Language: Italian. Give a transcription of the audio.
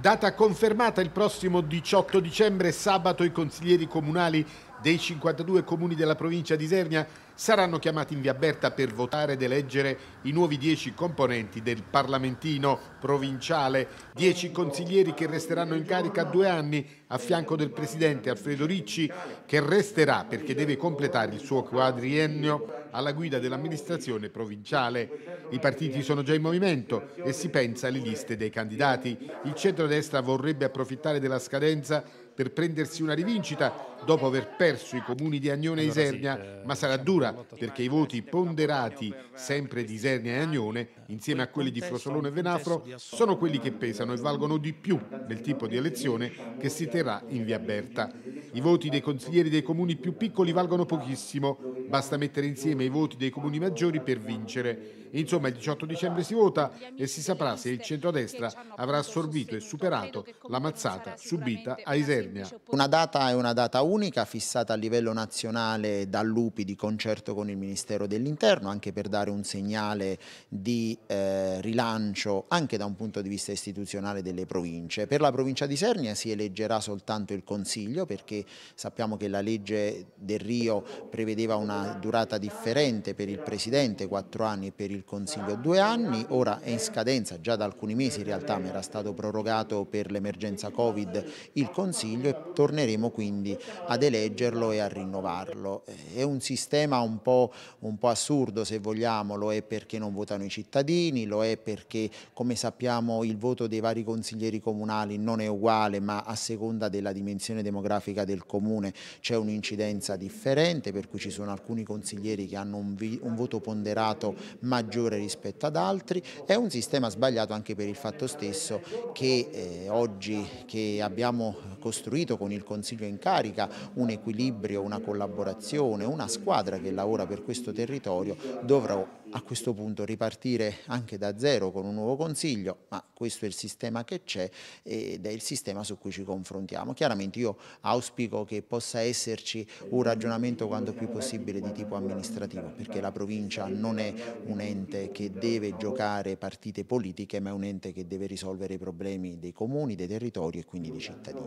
Data confermata il prossimo 18 dicembre, sabato, i consiglieri comunali dei 52 comuni della provincia di Isernia saranno chiamati in via Berta per votare ed eleggere i nuovi 10 componenti del Parlamentino provinciale. 10 consiglieri che resteranno in carica due anni a fianco del Presidente Alfredo Ricci che resterà perché deve completare il suo quadriennio alla guida dell'amministrazione provinciale. I partiti sono già in movimento e si pensa alle liste dei candidati. Il centrodestra vorrebbe approfittare della scadenza per prendersi una rivincita dopo aver perso i comuni di Agnone e Isernia, eh, ma sarà dura perché i voti ponderati sempre di Isernia e Agnone, insieme a quelli di Frosolone e Venafro, sono quelli che pesano e valgono di più nel tipo di elezione che si terrà in via Berta. I voti dei consiglieri dei comuni più piccoli valgono pochissimo, basta mettere insieme i voti dei comuni maggiori per vincere. Insomma, il 18 dicembre si vota e si saprà se il centrodestra avrà assorbito e superato la mazzata subita a Isernia. Sardegna. Una data è una data unica fissata a livello nazionale Lupi di concerto con il Ministero dell'Interno anche per dare un segnale di eh, rilancio anche da un punto di vista istituzionale delle province. Per la provincia di Sernia si eleggerà soltanto il Consiglio perché sappiamo che la legge del Rio prevedeva una durata differente per il Presidente, quattro anni, e per il Consiglio due anni, ora è in scadenza già da alcuni mesi in realtà ma era stato prorogato per l'emergenza Covid il Consiglio Consiglio e torneremo quindi ad eleggerlo e a rinnovarlo. Eh, è un sistema un po', un po assurdo se vogliamo, lo è perché non votano i cittadini, lo è perché come sappiamo il voto dei vari consiglieri comunali non è uguale ma a seconda della dimensione demografica del comune c'è un'incidenza differente per cui ci sono alcuni consiglieri che hanno un, un voto ponderato maggiore rispetto ad altri. È un sistema sbagliato anche per il fatto stesso che eh, oggi che abbiamo costruito costruito con il Consiglio in carica un equilibrio, una collaborazione, una squadra che lavora per questo territorio dovrà a questo punto ripartire anche da zero con un nuovo consiglio, ma questo è il sistema che c'è ed è il sistema su cui ci confrontiamo. Chiaramente io auspico che possa esserci un ragionamento quanto più possibile di tipo amministrativo, perché la provincia non è un ente che deve giocare partite politiche, ma è un ente che deve risolvere i problemi dei comuni, dei territori e quindi dei cittadini.